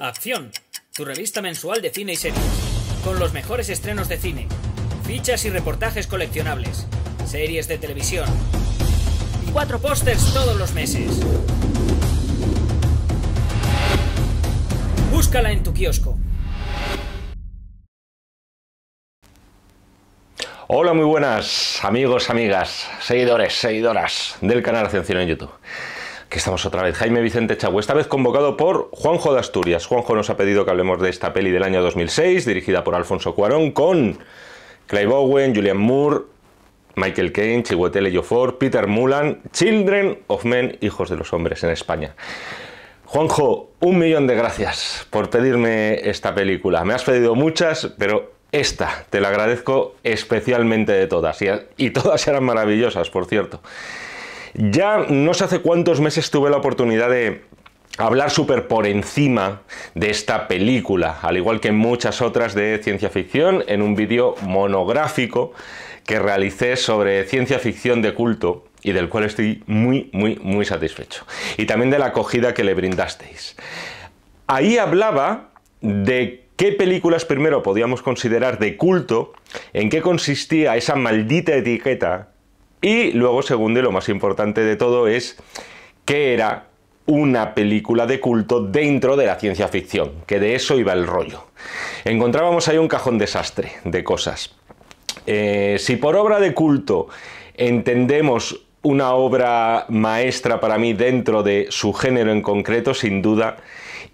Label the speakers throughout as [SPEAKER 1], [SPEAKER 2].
[SPEAKER 1] Acción, tu revista mensual de cine y series, con los mejores estrenos de cine, fichas y reportajes coleccionables, series de televisión, y cuatro pósters todos los meses. Búscala en tu kiosco. Hola, muy buenas amigos, amigas, seguidores, seguidoras del canal Acción Cine en YouTube que estamos otra vez. Jaime Vicente Chagüe, esta vez convocado por Juanjo de Asturias. Juanjo nos ha pedido que hablemos de esta peli del año 2006, dirigida por Alfonso Cuarón, con Clay Owen Julian Moore, Michael Caine, Chiwetel Ejiofor, Peter Mulan, Children of Men, Hijos de los Hombres en España. Juanjo, un millón de gracias por pedirme esta película. Me has pedido muchas, pero esta te la agradezco especialmente de todas. y todas eran maravillosas, por cierto. Ya no sé hace cuántos meses tuve la oportunidad de hablar súper por encima de esta película, al igual que muchas otras de ciencia ficción, en un vídeo monográfico que realicé sobre ciencia ficción de culto y del cual estoy muy, muy, muy satisfecho. Y también de la acogida que le brindasteis. Ahí hablaba de qué películas primero podíamos considerar de culto, en qué consistía esa maldita etiqueta y luego, segundo y lo más importante de todo es que era una película de culto dentro de la ciencia ficción, que de eso iba el rollo. Encontrábamos ahí un cajón desastre de cosas. Eh, si por obra de culto entendemos una obra maestra para mí dentro de su género en concreto, sin duda,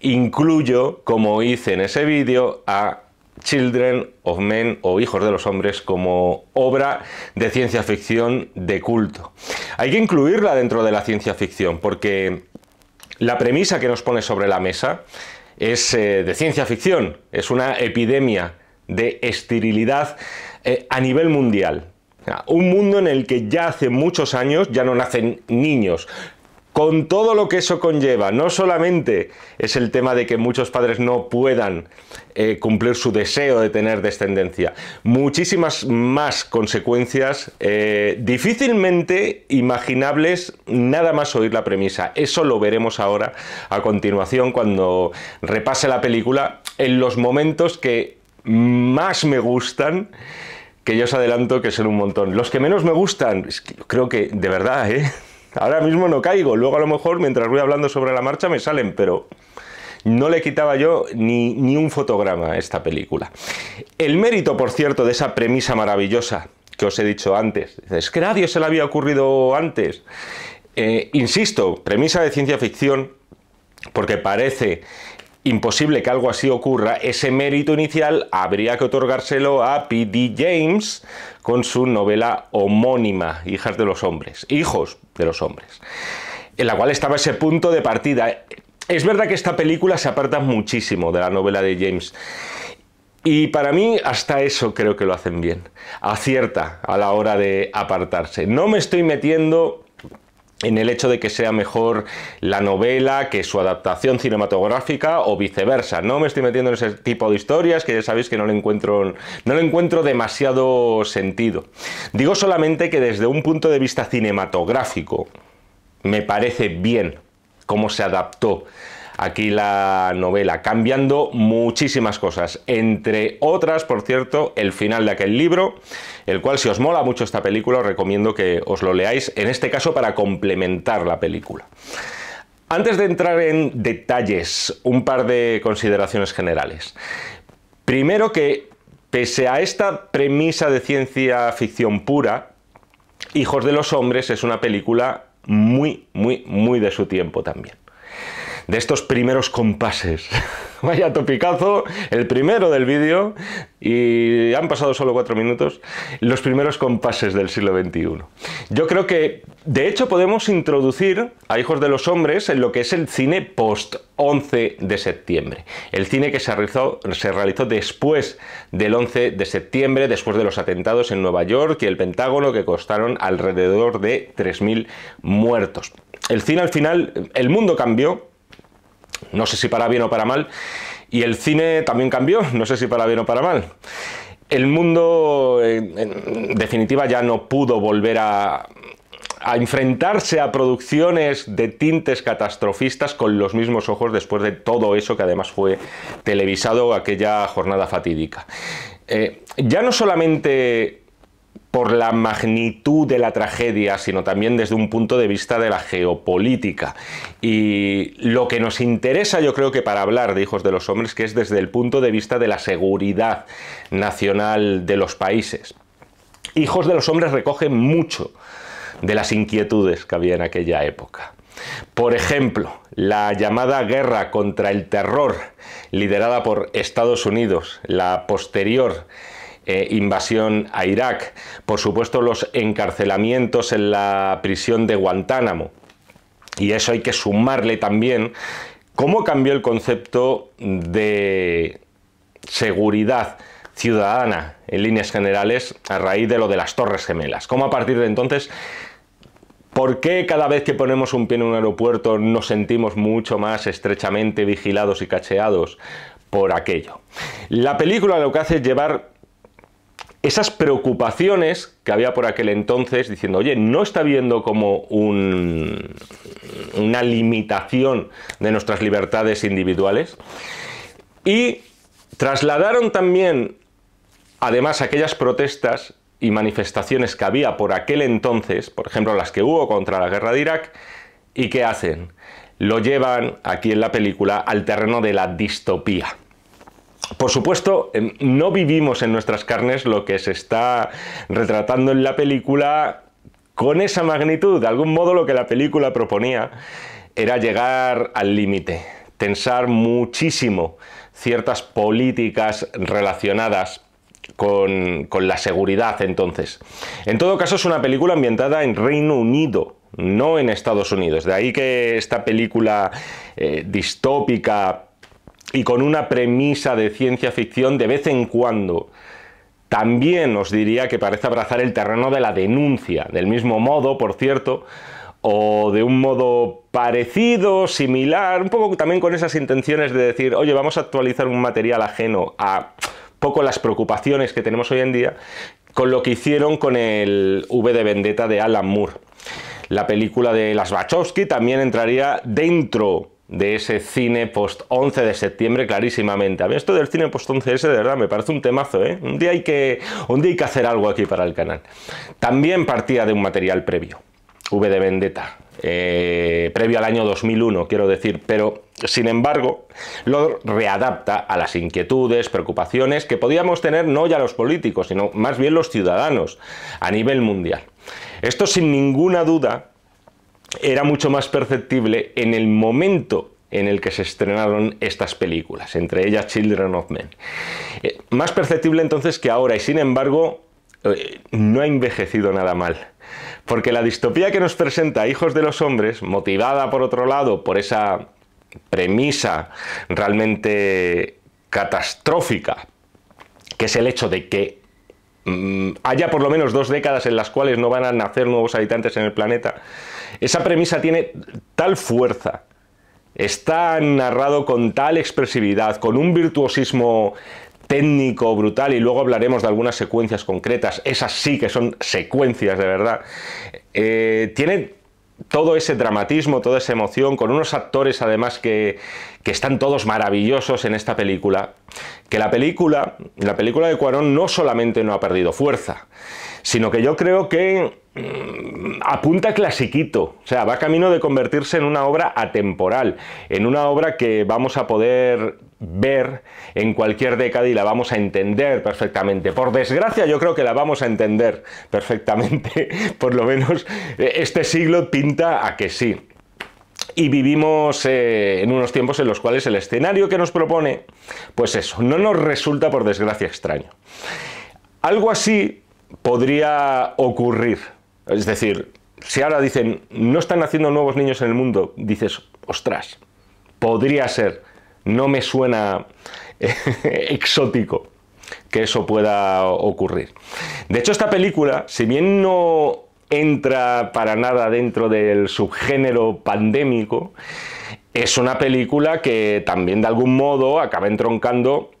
[SPEAKER 1] incluyo, como hice en ese vídeo, a Children of Men o Hijos de los Hombres como obra de ciencia ficción de culto. Hay que incluirla dentro de la ciencia ficción porque la premisa que nos pone sobre la mesa es eh, de ciencia ficción, es una epidemia de esterilidad eh, a nivel mundial. Un mundo en el que ya hace muchos años ya no nacen niños, con todo lo que eso conlleva. No solamente es el tema de que muchos padres no puedan eh, cumplir su deseo de tener descendencia, muchísimas más consecuencias eh, difícilmente imaginables nada más oír la premisa. Eso lo veremos ahora a continuación cuando repase la película en los momentos que más me gustan que yo os adelanto que son un montón. Los que menos me gustan, creo que de verdad, ¿eh? Ahora mismo no caigo, luego a lo mejor mientras voy hablando sobre la marcha me salen, pero no le quitaba yo ni, un fotograma a esta película. El mérito, por cierto, de esa premisa maravillosa que os he dicho antes, es que nadie se le había ocurrido antes. Eh, insisto, premisa de ciencia ficción, porque parece imposible que algo así ocurra, ese mérito inicial habría que otorgárselo a P.D. James con su novela homónima, Hijas de los Hombres, Hijos de los Hombres, en la cual estaba ese punto de partida. Es verdad que esta película se aparta muchísimo de la novela de James. Y para mí hasta eso creo que lo hacen bien. Acierta a la hora de apartarse. No me estoy metiendo en el hecho de que sea mejor la novela que su adaptación cinematográfica o viceversa. No me estoy metiendo en ese tipo de historias que ya sabéis que no le encuentro no le encuentro demasiado sentido. Digo solamente que desde un punto de vista cinematográfico me parece bien cómo se adaptó Aquí la novela, cambiando muchísimas cosas. Entre otras, por cierto, el final de aquel libro, el cual si os mola mucho esta película, os recomiendo que os lo leáis, en este caso para complementar la película. Antes de entrar en detalles, un par de consideraciones generales. Primero que, pese a esta premisa de ciencia ficción pura, Hijos de los Hombres es una película muy, muy, muy de su tiempo también de estos primeros compases. Vaya topicazo, el primero del vídeo, y han pasado solo cuatro minutos, los primeros compases del siglo XXI. Yo creo que, de hecho, podemos introducir a Hijos de los Hombres en lo que es el cine post 11 de septiembre. El cine que se realizó, se realizó después del 11 de septiembre, después de los atentados en Nueva York y el Pentágono que costaron alrededor de 3.000 muertos. El cine al final, el mundo cambió, no sé si para bien o para mal, y el cine también cambió, no sé si para bien o para mal. El mundo, en, definitiva, ya no pudo volver a, enfrentarse a producciones de tintes catastrofistas con los mismos ojos después de todo eso que además fue televisado aquella jornada fatídica. Eh, ya no solamente por la magnitud de la tragedia, sino también desde un punto de vista de la geopolítica. Y lo que nos interesa, yo creo que para hablar de Hijos de los Hombres, que es desde el punto de vista de la seguridad nacional de los países. Hijos de los Hombres recoge mucho de las inquietudes que había en aquella época. Por ejemplo, la llamada guerra contra el terror liderada por Estados Unidos, la posterior eh, invasión a Irak, por supuesto los encarcelamientos en la prisión de Guantánamo. Y eso hay que sumarle también cómo cambió el concepto de seguridad ciudadana en líneas generales a raíz de lo de las Torres Gemelas. Cómo a partir de entonces ¿Por qué cada vez que ponemos un pie en un aeropuerto nos sentimos mucho más estrechamente vigilados y cacheados por aquello? La película lo que hace es llevar esas preocupaciones que había por aquel entonces diciendo, oye, no está viendo como una limitación de nuestras libertades individuales. Y trasladaron también, además, aquellas protestas y manifestaciones que había por aquel entonces, por ejemplo, las que hubo contra la guerra de Irak, ¿y qué hacen? Lo llevan aquí en la película al terreno de la distopía. Por supuesto, em, no vivimos en nuestras carnes lo que se está retratando en la película con esa magnitud. De algún modo lo que la película proponía era llegar al límite, tensar muchísimo ciertas políticas relacionadas con, la seguridad entonces. En todo caso es una película ambientada en Reino Unido, no en Estados Unidos. De ahí que esta película eh, distópica y con una premisa de ciencia ficción de vez en cuando. También os diría que parece abrazar el terreno de la denuncia, del mismo modo, por cierto, o de un modo parecido, similar, un poco también con esas intenciones de decir, oye, vamos a actualizar un material ajeno a poco las preocupaciones que tenemos hoy en día, con lo que hicieron con el V de Vendetta de Alan Moore. La película de las Wachowski también entraría dentro de ese cine post 11 de septiembre clarísimamente. A mí esto del cine post 11 ese de verdad me parece un temazo, ¿eh? Un día hay que, hacer algo aquí para el canal. También partía de un material previo, V de Vendetta, eh, previo al año 2001, quiero decir, pero sin embargo, lo readapta a las inquietudes, preocupaciones que podíamos tener no ya los políticos, sino más bien los ciudadanos a nivel mundial. Esto sin ninguna duda era mucho más perceptible en el momento en el que se estrenaron estas películas, entre ellas Children of Men. Eh, más perceptible entonces que ahora, y sin embargo, eh, no ha envejecido nada mal. Porque la distopía que nos presenta Hijos de los Hombres, motivada por otro lado por esa premisa realmente catastrófica, que es el hecho de que mm, haya por lo menos dos décadas en las cuales no van a nacer nuevos habitantes en el planeta, esa premisa tiene tal fuerza, está narrado con tal expresividad, con un virtuosismo técnico brutal y luego hablaremos de algunas secuencias concretas, esas sí que son secuencias de verdad, eh, tiene todo ese dramatismo, toda esa emoción, con unos actores además que, que, están todos maravillosos en esta película, que la película, la película de Cuarón no solamente no ha perdido fuerza, sino que yo creo que mm, apunta clasiquito, o sea, va camino de convertirse en una obra atemporal, en una obra que vamos a poder ver en cualquier década y la vamos a entender perfectamente. Por desgracia yo creo que la vamos a entender perfectamente, por lo menos eh, este siglo pinta a que sí. Y vivimos eh, en unos tiempos en los cuales el escenario que nos propone, pues eso, no nos resulta por desgracia extraño. Algo así podría ocurrir. Es decir, si ahora dicen, no están haciendo nuevos niños en el mundo, dices, ostras, podría ser, no me suena eh, exótico que eso pueda ocurrir. De hecho, esta película, si bien no entra para nada dentro del subgénero pandémico, es una película que también de algún modo acaba entroncando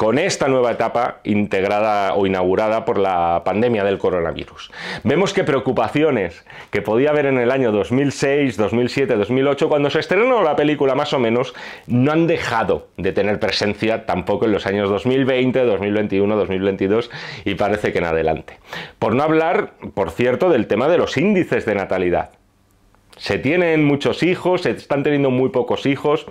[SPEAKER 1] con esta nueva etapa integrada o inaugurada por la pandemia del coronavirus. Vemos que preocupaciones que podía haber en el año 2006, 2007, 2008, cuando se estrenó la película más o menos, no han dejado de tener presencia tampoco en los años 2020, 2021, 2022 y parece que en adelante. Por no hablar, por cierto, del tema de los índices de natalidad se tienen muchos hijos, se están teniendo muy pocos hijos.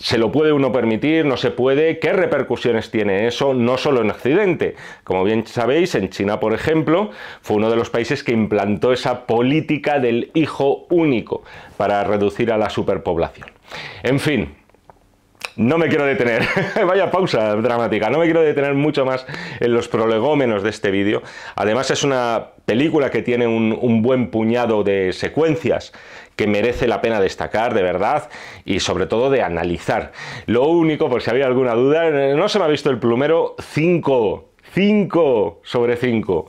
[SPEAKER 1] ¿Se lo puede uno permitir? ¿No se puede? ¿Qué repercusiones tiene eso? No solo en Occidente. Como bien sabéis, en China, por ejemplo, fue uno de los países que implantó esa política del hijo único para reducir a la superpoblación. En fin, no me quiero detener, vaya pausa dramática, no me quiero detener mucho más en los prolegómenos de este vídeo. Además es una película que tiene un, buen puñado de secuencias que merece la pena destacar, de verdad, y sobre todo de analizar. Lo único, por si había alguna duda, no se me ha visto el plumero 5, 5 sobre 5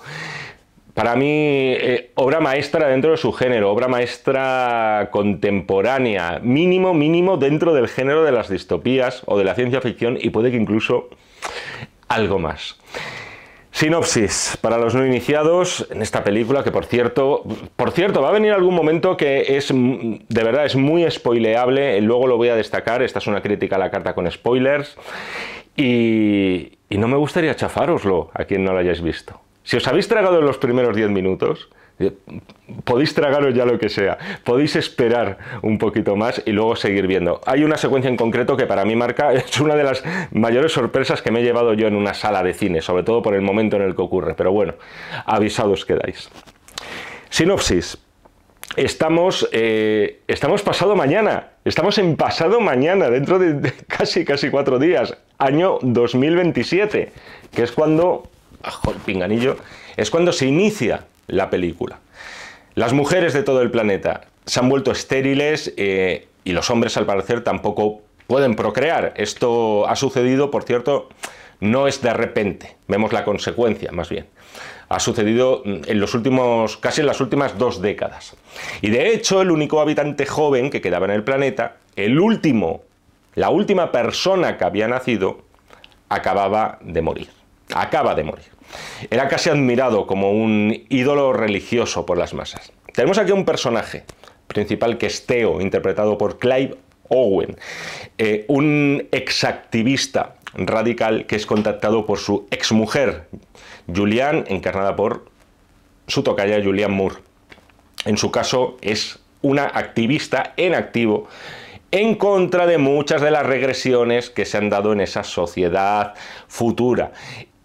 [SPEAKER 1] para mí, eh, obra maestra dentro de su género, obra maestra contemporánea, mínimo, mínimo dentro del género de las distopías o de la ciencia ficción y puede que incluso algo más. Sinopsis para los no iniciados en esta película que por cierto, por cierto, va a venir algún momento que es mm, de verdad es muy spoileable, luego lo voy a destacar, esta es una crítica a la carta con spoilers y, no me gustaría chafároslo a quien no lo hayáis visto. Si os habéis tragado en los primeros 10 minutos, eh, podéis tragaros ya lo que sea, podéis esperar un poquito más y luego seguir viendo. Hay una secuencia en concreto que para mí marca, es una de las mayores sorpresas que me he llevado yo en una sala de cine, sobre todo por el momento en el que ocurre, pero bueno, avisados quedáis. Sinopsis. Estamos, eh, estamos pasado mañana, estamos en pasado mañana, dentro de casi, casi cuatro días, año 2027, que es cuando Pinganillo, es cuando se inicia la película. Las mujeres de todo el planeta se han vuelto estériles eh, y los hombres al parecer tampoco pueden procrear. Esto ha sucedido, por cierto, no es de repente, vemos la consecuencia más bien. Ha sucedido en los últimos, casi en las últimas dos décadas. Y de hecho, el único habitante joven que quedaba en el planeta, el último, la última persona que había nacido, acababa de morir. Acaba de morir. Era casi admirado como un ídolo religioso por las masas. Tenemos aquí un personaje principal que es Theo, interpretado por Clive Owen, eh, un exactivista radical que es contactado por su exmujer, ...Julian... encarnada por su tocaya Julian Moore. En su caso es una activista en activo en contra de muchas de las regresiones que se han dado en esa sociedad futura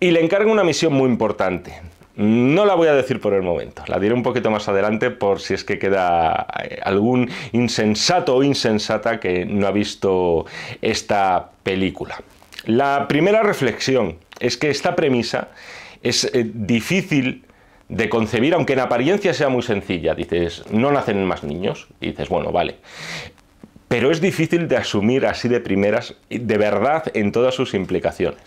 [SPEAKER 1] y le encarga una misión muy importante. No la voy a decir por el momento, la diré un poquito más adelante por si es que queda eh, algún insensato o insensata que no ha visto esta película. La primera reflexión es que esta premisa es eh, difícil de concebir, aunque en apariencia sea muy sencilla. Dices, no nacen más niños. Y dices, bueno, vale. Pero es difícil de asumir así de primeras, de verdad, en todas sus implicaciones.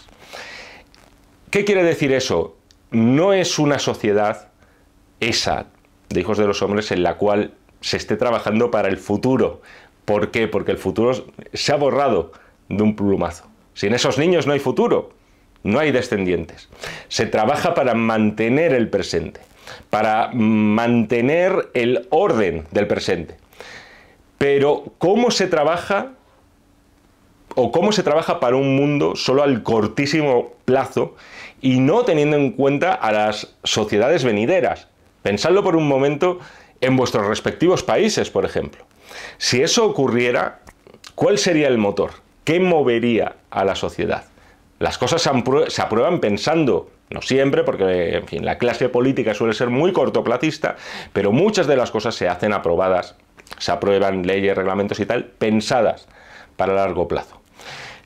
[SPEAKER 1] ¿Qué quiere decir eso? No es una sociedad esa de hijos de los hombres en la cual se esté trabajando para el futuro. ¿Por qué? Porque el futuro se ha borrado de un plumazo. Sin esos niños no hay futuro, no hay descendientes. Se trabaja para mantener el presente, para mantener el orden del presente. Pero ¿cómo se trabaja o cómo se trabaja para un mundo solo al cortísimo plazo y no teniendo en cuenta a las sociedades venideras. Pensadlo por un momento en vuestros respectivos países, por ejemplo. Si eso ocurriera, ¿cuál sería el motor? ¿Qué movería a la sociedad? Las cosas se aprueban pensando, no siempre, porque en fin, la clase política suele ser muy cortoplacista, pero muchas de las cosas se hacen aprobadas, se aprueban leyes, reglamentos y tal, pensadas para largo plazo.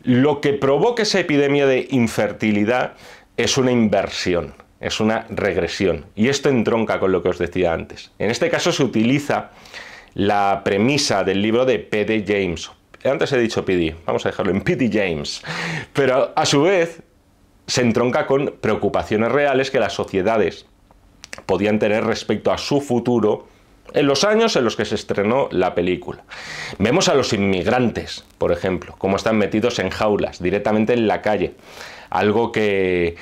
[SPEAKER 1] Lo que provoca esa epidemia de infertilidad es una inversión, es una regresión. Y esto entronca con lo que os decía antes. En este caso se utiliza la premisa del libro de P.D. James. Antes he dicho P.D., vamos a dejarlo en P.D. James. Pero a su vez se entronca con preocupaciones reales que las sociedades podían tener respecto a su futuro en los años en los que se estrenó la película. Vemos a los inmigrantes, por ejemplo, cómo están metidos en jaulas, directamente en la calle algo que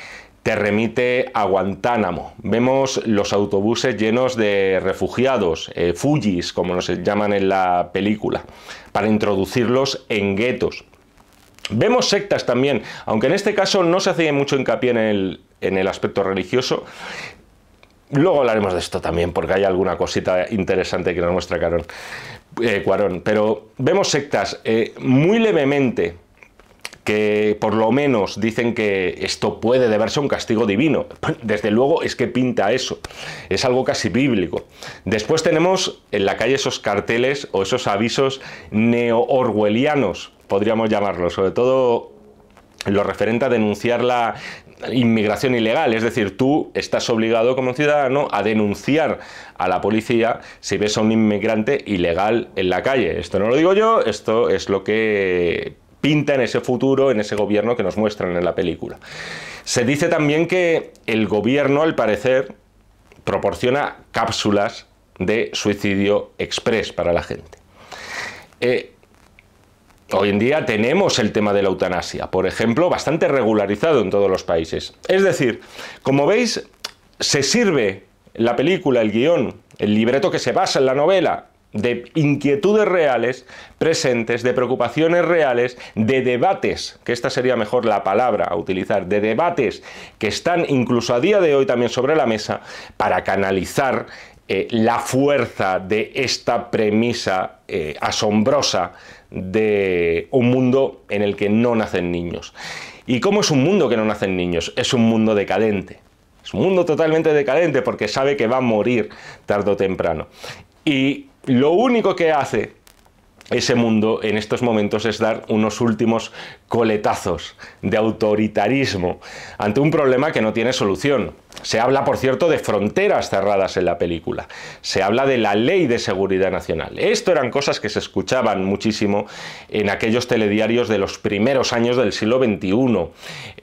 [SPEAKER 1] te remite a Guantánamo. Vemos los autobuses llenos de refugiados, eh, fujis, como nos llaman en la película, para introducirlos en guetos. Vemos sectas también, aunque en este caso no se hace mucho hincapié en el, aspecto religioso. Luego hablaremos de esto también, porque hay alguna cosita interesante que nos muestra Cuarón. Eh, Pero vemos sectas eh, muy levemente que por lo menos dicen que esto puede deberse a un castigo divino. Desde luego es que pinta eso, es algo casi bíblico. Después tenemos en la calle esos carteles o esos avisos neo podríamos llamarlos, sobre todo lo referente a denunciar la inmigración ilegal, es decir, tú estás obligado como ciudadano a denunciar a la policía si ves a un inmigrante ilegal en la calle. Esto no lo digo yo, esto es lo que en ese futuro en ese gobierno que nos muestran en la película. Se dice también que el gobierno, al parecer, proporciona cápsulas de suicidio express para la gente. Eh, hoy en día tenemos el tema de la eutanasia, por ejemplo, bastante regularizado en todos los países. Es decir, como veis, se sirve la película, el guión, el libreto que se basa en la novela de inquietudes reales presentes, de preocupaciones reales, de debates, que esta sería mejor la palabra a utilizar, de debates que están incluso a día de hoy también sobre la mesa para canalizar eh, la fuerza de esta premisa eh, asombrosa de un mundo en el que no nacen niños. ¿Y cómo es un mundo que no nacen niños? Es un mundo decadente. Es un mundo totalmente decadente porque sabe que va a morir tarde o temprano. Y lo único que hace ese mundo en estos momentos es dar unos últimos coletazos de autoritarismo ante un problema que no tiene solución se habla, por cierto, de fronteras cerradas en la película. Se habla de la ley de seguridad nacional. Esto eran cosas que se escuchaban muchísimo en aquellos telediarios de los primeros años del siglo XXI.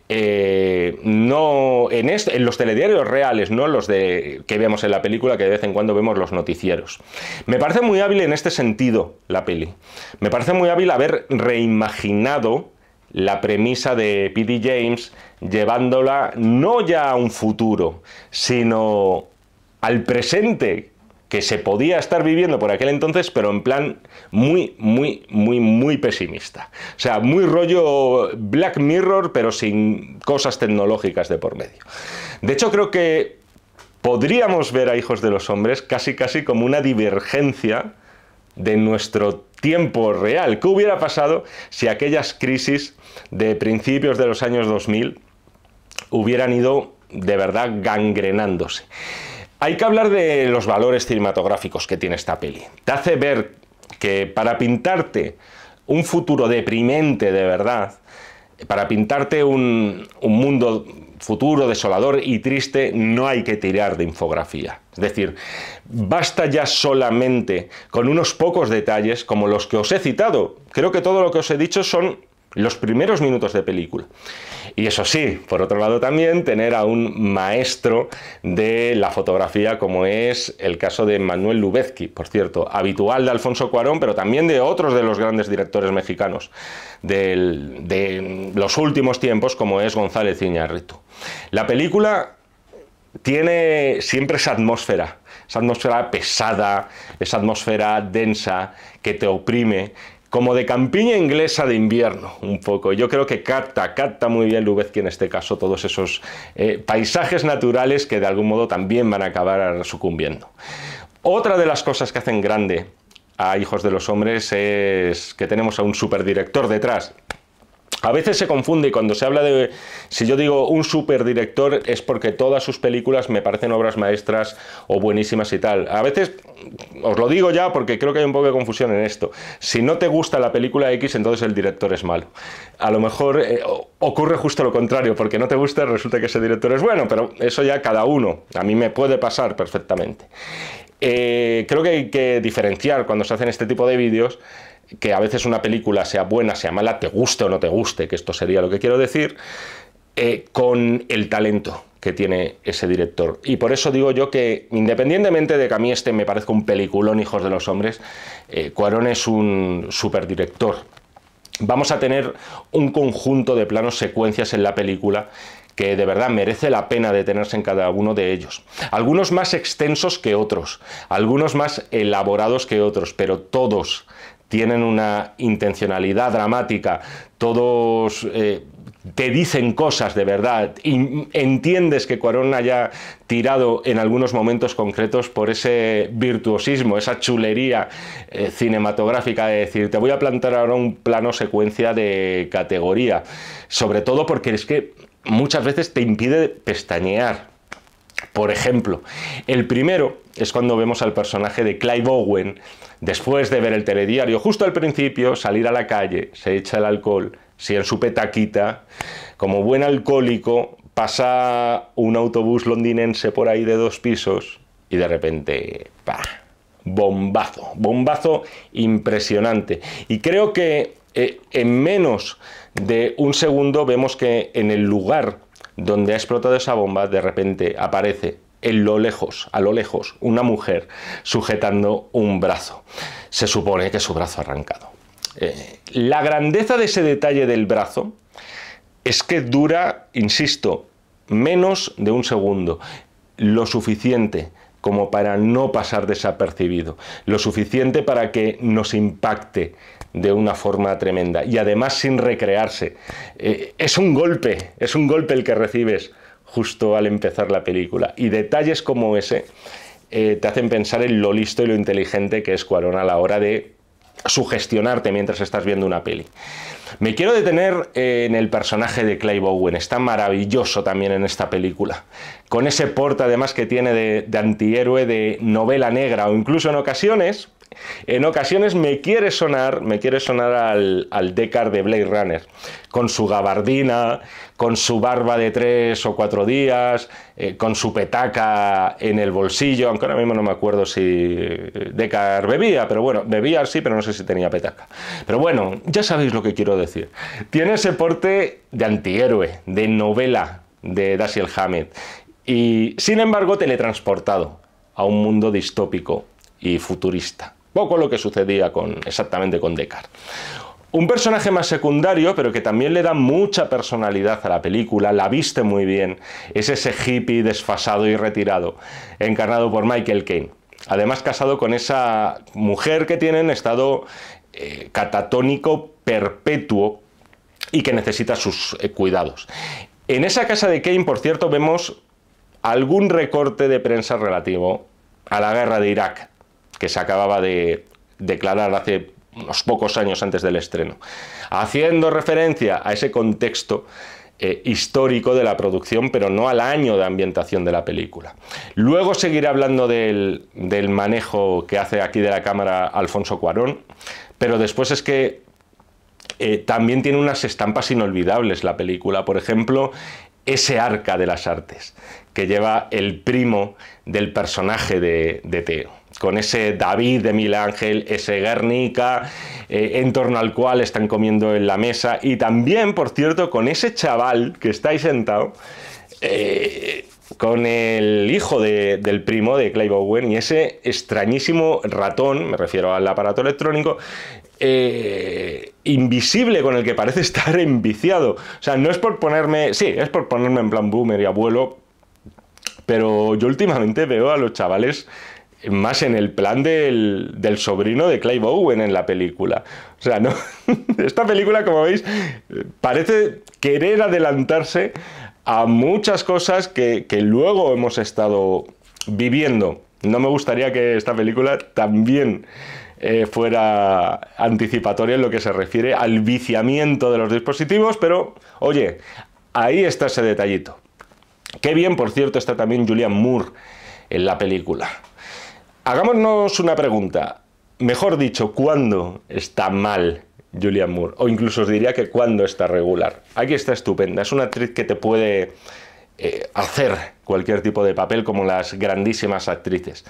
[SPEAKER 1] Eh, no, en, en, los telediarios reales, no los de, que vemos en la película, que de vez en cuando vemos los noticieros. Me parece muy hábil en este sentido la peli. Me parece muy hábil haber reimaginado la premisa de P.D. James, llevándola no ya a un futuro, sino al presente que se podía estar viviendo por aquel entonces, pero en plan muy, muy, muy, muy pesimista. O sea, muy rollo Black Mirror, pero sin cosas tecnológicas de por medio. De hecho, creo que podríamos ver a Hijos de los Hombres casi, casi como una divergencia de nuestro tiempo real. ¿Qué hubiera pasado si aquellas crisis de principios de los años 2000 hubieran ido de verdad gangrenándose? Hay que hablar de los valores cinematográficos que tiene esta peli. Te hace ver que para pintarte un futuro deprimente de verdad, para pintarte un, un mundo futuro desolador y triste, no hay que tirar de infografía. Es decir, basta ya solamente con unos pocos detalles como los que os he citado. Creo que todo lo que os he dicho son los primeros minutos de película. Y eso sí, por otro lado también tener a un maestro de la fotografía como es el caso de Manuel Lubezki, por cierto, habitual de Alfonso Cuarón, pero también de otros de los grandes directores mexicanos de los últimos tiempos como es González Iñárritu. La película tiene siempre esa atmósfera, esa atmósfera pesada, esa atmósfera densa que te oprime, como de campiña inglesa de invierno, un poco. Yo creo que capta, capta muy bien que en este caso todos esos eh, paisajes naturales que de algún modo también van a acabar sucumbiendo. Otra de las cosas que hacen grande a Hijos de los Hombres es que tenemos a un superdirector detrás, a veces se confunde y cuando se habla de, si yo digo un superdirector es porque todas sus películas me parecen obras maestras o buenísimas y tal. A veces, os lo digo ya porque creo que hay un poco de confusión en esto. Si no te gusta la película X, entonces el director es malo. A lo mejor eh, ocurre justo lo contrario, porque no te gusta, resulta que ese director es bueno, pero eso ya cada uno. A mí me puede pasar perfectamente. Eh, creo que hay que diferenciar cuando se hacen este tipo de vídeos que a veces una película sea buena, sea mala, te guste o no te guste, que esto sería lo que quiero decir, eh, con el talento que tiene ese director. Y por eso digo yo que, independientemente de que a mí este me parezca un peliculón, Hijos de los Hombres, eh, Cuarón es un superdirector. Vamos a tener un conjunto de planos secuencias en la película que de verdad merece la pena detenerse en cada uno de ellos. Algunos más extensos que otros, algunos más elaborados que otros, pero todos tienen una intencionalidad dramática, todos... Eh, te dicen cosas de verdad y entiendes que Cuarón haya tirado en algunos momentos concretos por ese virtuosismo, esa chulería eh, cinematográfica de decir, te voy a plantar ahora un plano secuencia de categoría, sobre todo porque es que muchas veces te impide pestañear. Por ejemplo, el primero es cuando vemos al personaje de Clive Owen, Después de ver el telediario justo al principio, salir a la calle, se echa el alcohol, si en su petaquita, como buen alcohólico, pasa un autobús londinense por ahí de dos pisos y de repente, ¡pah! Bombazo, bombazo impresionante. Y creo que eh, en menos de un segundo vemos que en el lugar donde ha explotado esa bomba, de repente aparece en lo lejos, a lo lejos, una mujer sujetando un brazo. Se supone que su brazo arrancado. Eh, la grandeza de ese detalle del brazo es que dura, insisto, menos de un segundo, lo suficiente como para no pasar desapercibido, lo suficiente para que nos impacte de una forma tremenda y además sin recrearse. Eh, es un golpe, es un golpe el que recibes justo al empezar la película. Y detalles como ese eh, te hacen pensar en lo listo y lo inteligente que es Cuarón a la hora de sugestionarte mientras estás viendo una peli. Me quiero detener eh, en el personaje de Clay Bowen, está maravilloso también en esta película, con ese porte además que tiene de, antihéroe, de novela negra o incluso en ocasiones, en ocasiones me quiere sonar, me quiere sonar al, al Deckard de Blade Runner, con su gabardina, con su barba de tres o cuatro días, eh, con su petaca en el bolsillo, aunque ahora mismo no me acuerdo si eh, Deckard bebía, pero bueno, bebía sí, pero no sé si tenía petaca. Pero bueno, ya sabéis lo que quiero decir. Tiene ese porte de antihéroe, de novela de Dashiell Hammett, y sin embargo teletransportado a un mundo distópico y futurista. Poco lo que sucedía con, exactamente con Descartes. Un personaje más secundario, pero que también le da mucha personalidad a la película, la viste muy bien, es ese hippie desfasado y retirado, encarnado por Michael Caine. Además casado con esa mujer que tiene estado eh, catatónico perpetuo y que necesita sus eh, cuidados. En esa casa de Kane, por cierto, vemos algún recorte de prensa relativo a la guerra de Irak, que se acababa de declarar hace unos pocos años antes del estreno, haciendo referencia a ese contexto eh, histórico de la producción, pero no al año de ambientación de la película. Luego seguiré hablando del, del manejo que hace aquí de la cámara Alfonso Cuarón, pero después es que eh, también tiene unas estampas inolvidables la película, por ejemplo, ese arca de las artes que lleva el primo del personaje de, de Teo, con ese David de Milángel, ese Guernica, eh, en torno al cual están comiendo en la mesa, y también, por cierto, con ese chaval que está ahí sentado, eh, con el hijo del primo de Clay Bowen y ese extrañísimo ratón, me refiero al aparato electrónico, eh, invisible con el que parece estar enviciado. O sea, no es por ponerme, sí, es por ponerme en plan boomer y abuelo, pero yo últimamente veo a los chavales más en el plan del, sobrino de Clay Bowen en la película. O sea, no, esta película, como veis, parece querer adelantarse a muchas cosas que, que luego hemos estado viviendo. No me gustaría que esta película también eh, fuera anticipatoria en lo que se refiere al viciamiento de los dispositivos, pero oye, ahí está ese detallito. Qué bien, por cierto, está también Julian Moore en la película. Hagámonos una pregunta. Mejor dicho, ¿cuándo está mal Julian Moore? O incluso os diría que cuándo está regular. Aquí está estupenda. Es una actriz que te puede eh, hacer cualquier tipo de papel como las grandísimas actrices.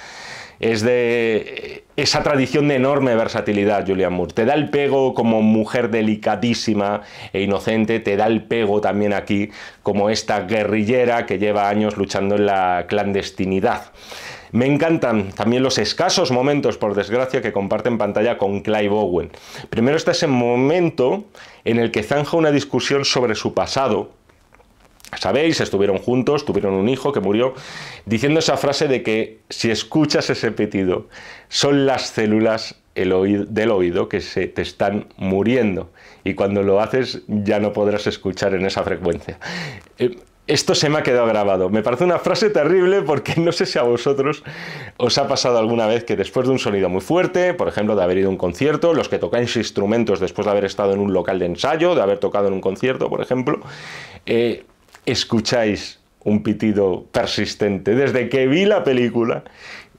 [SPEAKER 1] Es de eh, esa tradición de enorme versatilidad, Julia Moore. Te da el pego como mujer delicadísima e inocente, te da el pego también aquí como esta guerrillera que lleva años luchando en la clandestinidad. Me encantan también los escasos momentos, por desgracia, que comparten pantalla con Clive Owen. Primero está ese momento en el que zanja una discusión sobre su pasado, Sabéis, estuvieron juntos, tuvieron un hijo que murió, diciendo esa frase de que si escuchas ese pitido, son las células el oído, del oído que se te están muriendo y cuando lo haces ya no podrás escuchar en esa frecuencia. Eh, esto se me ha quedado grabado. Me parece una frase terrible porque no sé si a vosotros os ha pasado alguna vez que después de un sonido muy fuerte, por ejemplo, de haber ido a un concierto, los que tocáis instrumentos después de haber estado en un local de ensayo, de haber tocado en un concierto, por ejemplo, eh, escucháis un pitido persistente. Desde que vi la película,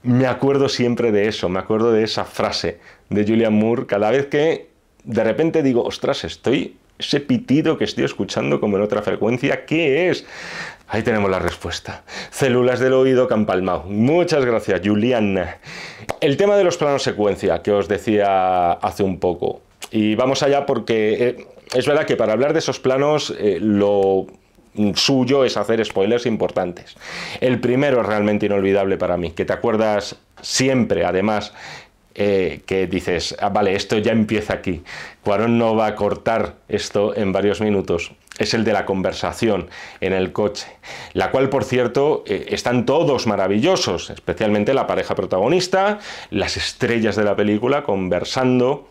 [SPEAKER 1] me acuerdo siempre de eso, me acuerdo de esa frase de Julian Moore, cada vez que de repente digo, ostras, estoy ese pitido que estoy escuchando como en otra frecuencia, ¿qué es? Ahí tenemos la respuesta. Células del oído campalmao. Muchas gracias, julian El tema de los planos secuencia que os decía hace un poco. Y vamos allá porque eh, es verdad que para hablar de esos planos eh, lo suyo es hacer spoilers importantes. El primero es realmente inolvidable para mí, que te acuerdas siempre, además, eh, que dices, ah, vale, esto ya empieza aquí. Cuarón no va a cortar esto en varios minutos. Es el de la conversación en el coche, la cual, por cierto, eh, están todos maravillosos, especialmente la pareja protagonista, las estrellas de la película conversando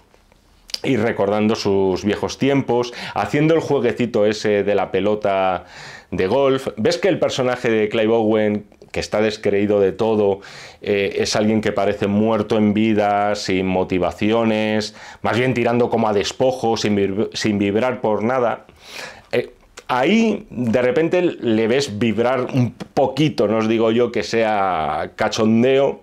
[SPEAKER 1] y recordando sus viejos tiempos, haciendo el jueguecito ese de la pelota de golf. ¿Ves que el personaje de Clive Owen, que está descreído de todo, eh, es alguien que parece muerto en vida, sin motivaciones, más bien tirando como a despojo, sin, vibrar por nada? Eh, ahí de repente le ves vibrar un poquito, no os digo yo que sea cachondeo,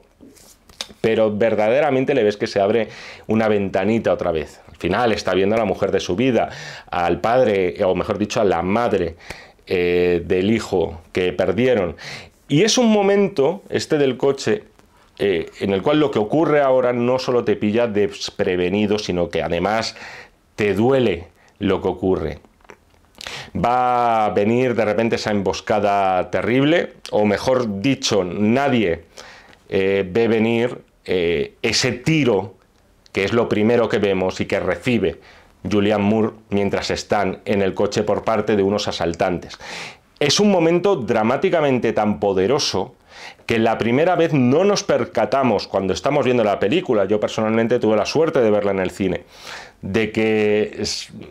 [SPEAKER 1] pero verdaderamente le ves que se abre una ventanita otra vez final está viendo a la mujer de su vida, al padre, eh, o mejor dicho, a la madre eh, del hijo que perdieron. Y es un momento, este del coche, eh, en el cual lo que ocurre ahora no solo te pilla desprevenido, sino que además te duele lo que ocurre. Va a venir de repente esa emboscada terrible, o mejor dicho, nadie ve venir ese tiro que es lo primero que vemos y que recibe Julian Moore mientras están en el coche por parte de unos asaltantes. Es un momento dramáticamente tan poderoso que la primera vez no nos percatamos cuando estamos viendo la película, yo personalmente tuve la suerte de verla en el cine, de que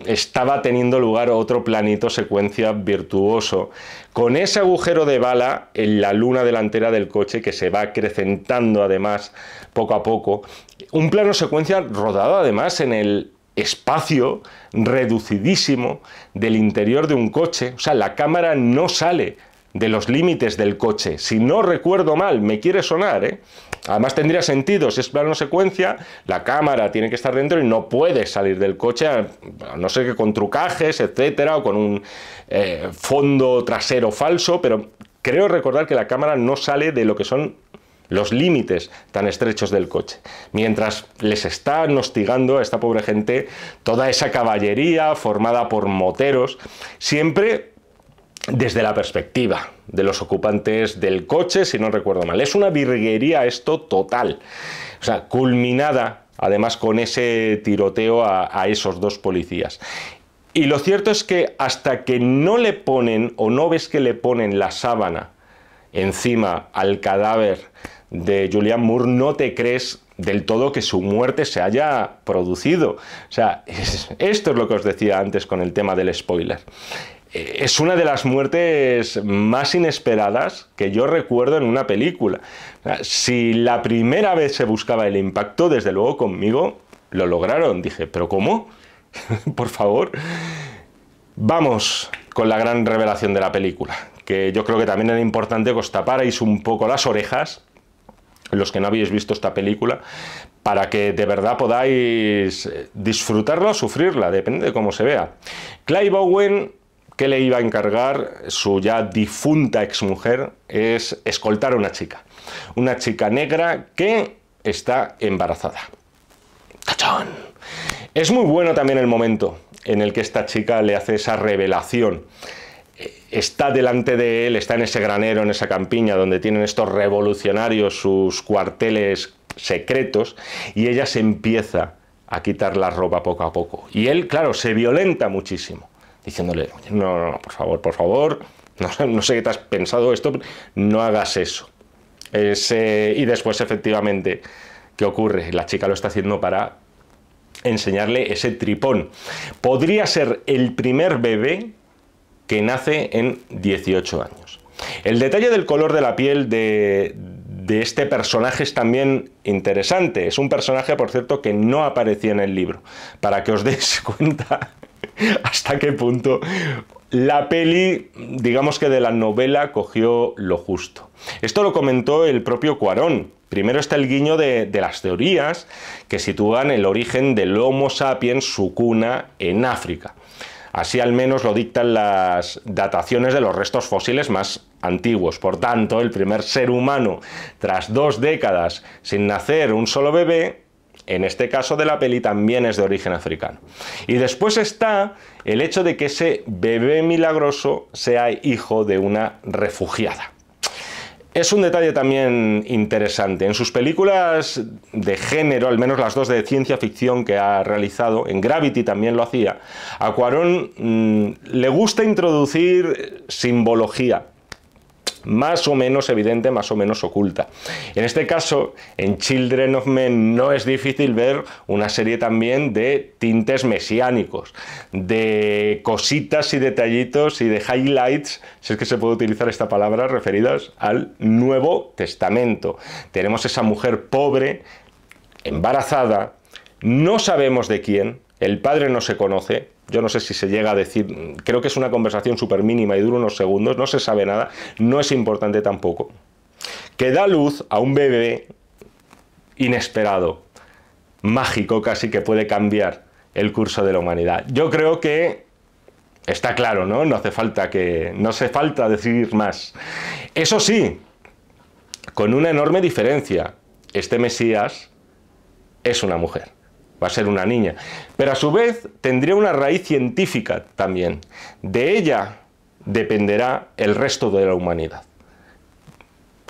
[SPEAKER 1] estaba teniendo lugar otro planito secuencia virtuoso, con ese agujero de bala en la luna delantera del coche que se va acrecentando además poco a poco. Un plano secuencia rodado además en el espacio reducidísimo del interior de un coche. O sea, la cámara no sale de los límites del coche. Si no recuerdo mal, me quiere sonar, ¿eh? Además tendría sentido, si es plano secuencia, la cámara tiene que estar dentro y no puede salir del coche, a no sé qué con trucajes, etcétera, o con un eh, fondo trasero falso, pero creo recordar que la cámara no sale de lo que son los límites tan estrechos del coche, mientras les está hostigando a esta pobre gente toda esa caballería formada por moteros, siempre desde la perspectiva de los ocupantes del coche, si no recuerdo mal. Es una virguería esto total, o sea, culminada además con ese tiroteo a esos dos policías. Y lo cierto es que hasta que no le ponen o no ves que le ponen la sábana encima al cadáver de Julian Moore no te crees del todo que su muerte se haya producido. O sea, esto es lo que os decía antes con el tema del spoiler. Eh, es una de las muertes más inesperadas que yo recuerdo en una película. Si la primera vez se buscaba el impacto, desde luego conmigo lo lograron. Dije, ¿pero cómo? Por favor. Vamos con la gran revelación de la película, que yo creo que también era importante que os taparais un poco las orejas los que no habéis visto esta película, para que de verdad podáis eh, disfrutarla o sufrirla, depende de cómo se vea. Clive Bowen, que le iba a encargar su ya difunta exmujer, es escoltar a una chica. Una chica negra que está embarazada. Es muy bueno también el momento en el que esta chica le hace esa revelación está delante de él, está en ese granero, en esa campiña donde tienen estos revolucionarios sus cuarteles secretos y ella se empieza a quitar la ropa poco a poco. Y él, claro, se violenta muchísimo, diciéndole, no, no, no por favor, por favor, no, sé qué te has pensado esto, no hagas eso. Eh, y después, efectivamente, ¿qué ocurre? La chica lo está haciendo para enseñarle ese tripón. Podría ser el primer bebé que nace en 18 años. El detalle del color de la piel de, este personaje es también interesante. Es un personaje, por cierto, que no aparecía en el libro. Para que os deis cuenta hasta qué punto la peli, digamos que de la novela, cogió lo justo. Esto lo comentó el propio Cuarón. Primero está el guiño de, de, las teorías que sitúan el origen del Homo sapiens, su cuna, en África. Así al menos lo dictan las dataciones de los restos fósiles más antiguos. Por tanto, el primer ser humano, tras dos décadas sin nacer un solo bebé, en este caso de la peli también es de origen africano. Y después está el hecho de que ese bebé milagroso sea hijo de una refugiada. Es un detalle también interesante. En sus películas de género, al menos las dos de ciencia ficción que ha realizado, en Gravity también lo hacía, a Cuarón mm, le gusta introducir simbología más o menos evidente, más o menos oculta. En este caso, en Children of Men no es difícil ver una serie también de tintes mesiánicos, de cositas y detallitos y de highlights, si es que se puede utilizar esta palabra, referidas al Nuevo Testamento. Tenemos esa mujer pobre, embarazada, no sabemos de quién, el padre no se conoce, yo no sé si se llega a decir, creo que es una conversación súper mínima y dura unos segundos, no se sabe nada, no es importante tampoco. Que da luz a un bebé inesperado, mágico casi que puede cambiar el curso de la humanidad. Yo creo que está claro, ¿no? No hace falta que no hace falta decir más. Eso sí, con una enorme diferencia. Este Mesías es una mujer va a ser una niña. Pero a su vez tendría una raíz científica también. De ella dependerá el resto de la humanidad.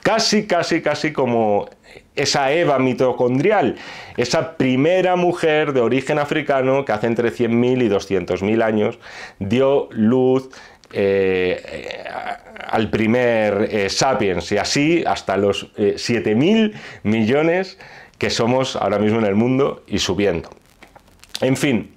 [SPEAKER 1] Casi, casi, casi como esa Eva mitocondrial, esa primera mujer de origen africano que hace entre 100.000 y 200.000 años dio luz eh, eh, al primer eh, sapiens y así hasta los 7.000 millones que somos ahora mismo en el mundo y subiendo. En fin,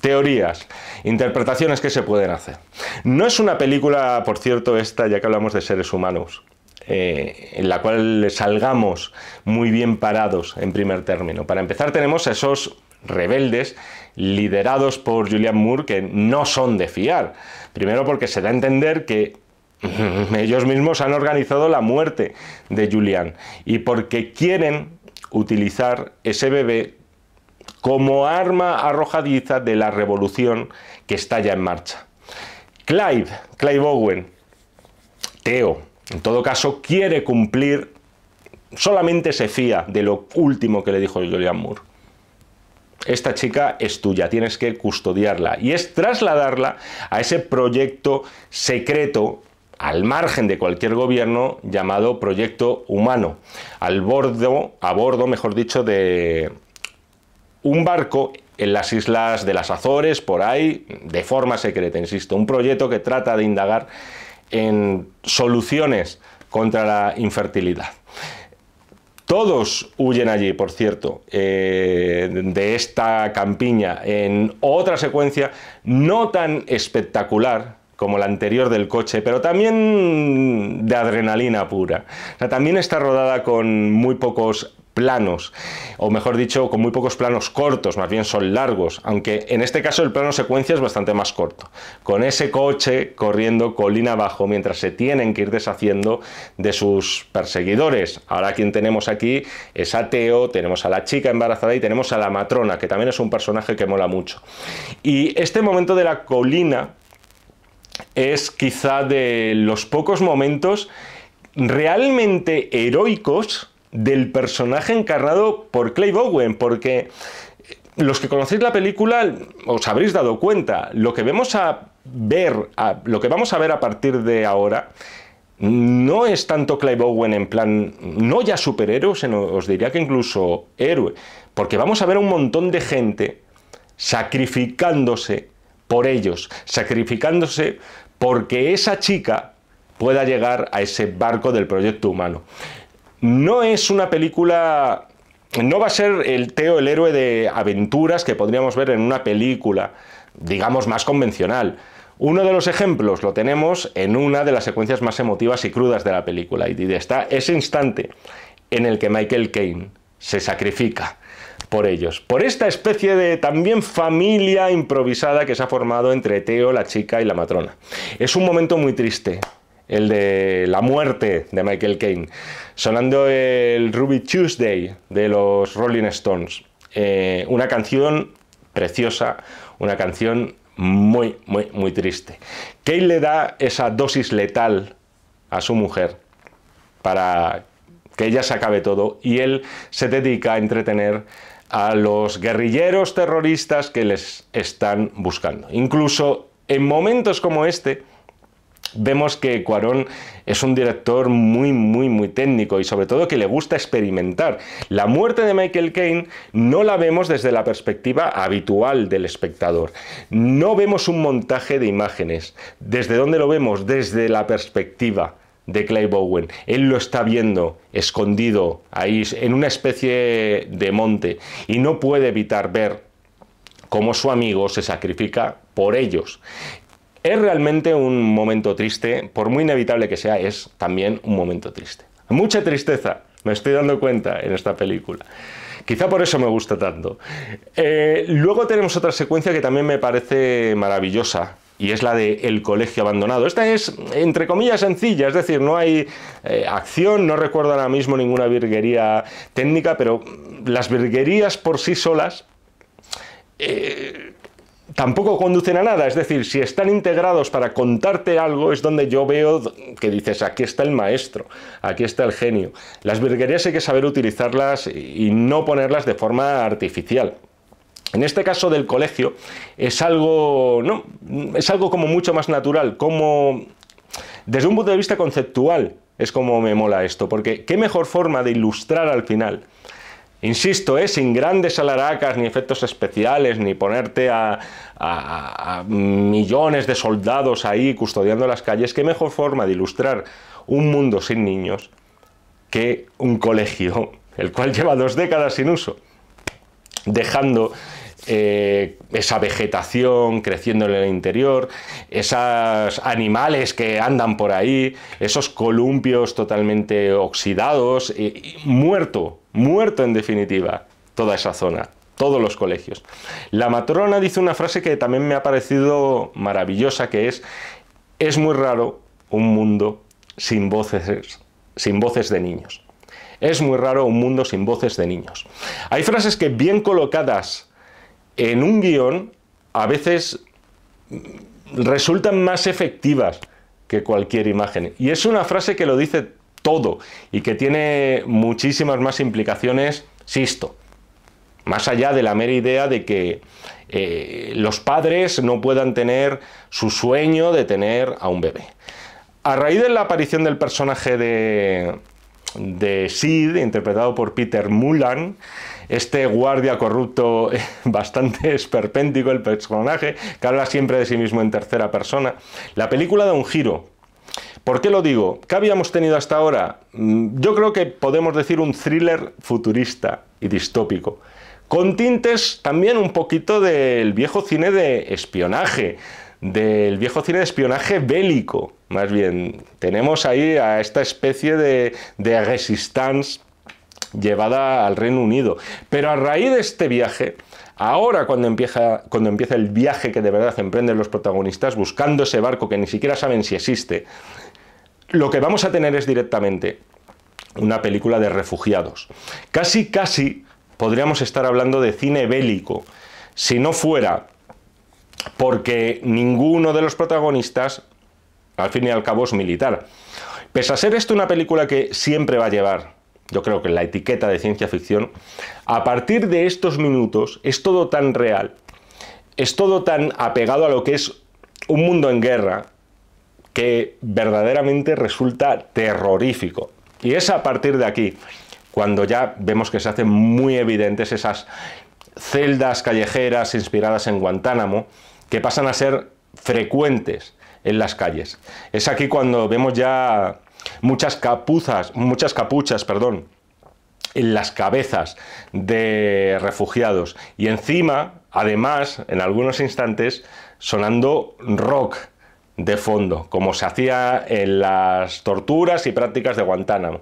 [SPEAKER 1] teorías, interpretaciones que se pueden hacer. No es una película, por cierto, esta, ya que hablamos de seres humanos. Eh, en la cual salgamos muy bien parados en primer término. Para empezar tenemos esos rebeldes liderados por Julian Moore que no son de fiar. Primero porque se da a entender que ellos mismos han organizado la muerte de Julian y porque quieren utilizar ese bebé como arma arrojadiza de la revolución que está ya en marcha. Clive, Clive Owen, Teo, en todo caso, quiere cumplir, solamente se fía de lo último que le dijo Julian Moore. Esta chica es tuya, tienes que custodiarla y es trasladarla a ese proyecto secreto al margen de cualquier gobierno llamado Proyecto Humano, al a bordo, mejor dicho, de un barco en las islas de las Azores, por ahí, de forma secreta, insisto, un proyecto que trata de indagar en soluciones contra la infertilidad. Todos huyen allí, por cierto, eh, de esta campiña en otra secuencia no tan espectacular, como la anterior del coche, pero también de adrenalina pura. O también está rodada con muy pocos planos, o mejor dicho, con muy pocos planos cortos, más bien son largos, aunque en este caso el plano secuencia es bastante más corto, con ese coche corriendo colina abajo mientras se tienen que ir deshaciendo de sus perseguidores. Ahora quien tenemos aquí es ateo, tenemos a la chica embarazada y tenemos a la matrona, que también es un personaje que mola mucho. Y este momento de la colina es quizá de los pocos momentos realmente heroicos del personaje encarnado por Clay Bowen, porque los que conocéis la película os habréis dado cuenta, lo que vemos a ver, lo que vamos a ver a partir de ahora no es tanto Clay Bowen en plan, no ya superhéroe, os diría que incluso héroe, porque vamos a ver un montón de gente sacrificándose por ellos, sacrificándose porque esa chica pueda llegar a ese barco del proyecto humano. No es una película... No va a ser el Teo el héroe de aventuras que podríamos ver en una película, digamos, más convencional. Uno de los ejemplos lo tenemos en una de las secuencias más emotivas y crudas de la película, y está ese instante en el que Michael Caine se sacrifica por ellos, por esta especie de también familia improvisada que se ha formado entre Teo, la chica y la matrona. Es un momento muy triste, el de la muerte de Michael Kane. sonando el Ruby Tuesday de los Rolling Stones. Eh, una canción preciosa, una canción muy, muy, muy triste. Kane le da esa dosis letal a su mujer para que ella se acabe todo y él se dedica a entretener a los guerrilleros terroristas que les están buscando. Incluso en momentos como este, vemos que Cuarón es un director muy, muy, muy técnico y sobre todo que le gusta experimentar. La muerte de Michael Caine no la vemos desde la perspectiva habitual del espectador. No vemos un montaje de imágenes. ¿Desde dónde lo vemos? Desde la perspectiva de Clay Bowen. Él lo está viendo escondido ahí en una especie de monte y no puede evitar ver cómo su amigo se sacrifica por ellos. Es realmente un momento triste, por muy inevitable que sea, es también un momento triste. Mucha tristeza, me estoy dando cuenta en esta película. Quizá por eso me gusta tanto. Eh, luego tenemos otra secuencia que también me parece maravillosa, y es la de El colegio abandonado. Esta es, entre comillas, sencilla, es decir, no hay eh, acción, no recuerdo ahora mismo ninguna virguería técnica, pero las virguerías por sí solas eh, tampoco conducen a nada, es decir, si están integrados para contarte algo es donde yo veo que dices, aquí está el maestro, aquí está el genio. Las virguerías hay que saber utilizarlas y no ponerlas de forma artificial. En este caso del colegio es algo, no, es algo como mucho más natural, como desde un punto de vista conceptual es como me mola esto, porque qué mejor forma de ilustrar al final. Insisto, ¿eh? sin grandes alaracas, ni efectos especiales, ni ponerte a millones de soldados ahí custodiando las calles. Qué mejor forma de ilustrar un mundo sin niños que un colegio, el cual lleva dos décadas sin uso, dejando eh, esa vegetación creciendo en el interior, esos animales que andan por ahí, esos columpios totalmente oxidados, muerto, muerto en definitiva, toda esa zona todos los colegios. La matrona dice una frase que también me ha parecido maravillosa, que es, es muy raro un mundo sin voces, sin voces de niños. Es muy raro un mundo sin voces de niños. Hay frases que bien colocadas en un guión a veces resultan más efectivas que cualquier imagen. Y es una frase que lo dice todo y que tiene muchísimas más implicaciones, sisto. Más allá de la mera idea de que eh, los padres no puedan tener su sueño de tener a un bebé. A raíz de la aparición del personaje de, de Sid, interpretado por Peter Mulan, este guardia corrupto eh, bastante esperpéntico, el personaje, que habla siempre de sí mismo en tercera persona. La película da un giro. ¿Por qué lo digo? ¿Qué habíamos tenido hasta ahora? Mm, yo creo que podemos decir un thriller futurista y distópico con tintes también un poquito del viejo cine de espionaje, del viejo cine de espionaje bélico, más bien. Tenemos ahí a esta especie de, de resistance llevada al Reino Unido. Pero a raíz de este viaje, ahora cuando empieza, cuando empieza el viaje que de verdad emprenden los protagonistas, buscando ese barco que ni siquiera saben si existe, lo que vamos a tener es directamente una película de refugiados. Casi, casi podríamos estar hablando de cine bélico, si no fuera porque ninguno de los protagonistas, al fin y al cabo, es militar. Pese a ser esto una película que siempre va a llevar yo creo que la etiqueta de ciencia ficción, a partir de estos minutos es todo tan real, es todo tan apegado a lo que es un mundo en guerra, que verdaderamente resulta terrorífico. Y es a partir de aquí, cuando ya vemos que se hacen muy evidentes esas celdas callejeras inspiradas en Guantánamo, que pasan a ser frecuentes en las calles. Es aquí cuando vemos ya muchas capuzas, muchas capuchas, perdón, en las cabezas de refugiados y encima, además, en algunos instantes, sonando rock de fondo, como se hacía en las torturas y prácticas de Guantánamo.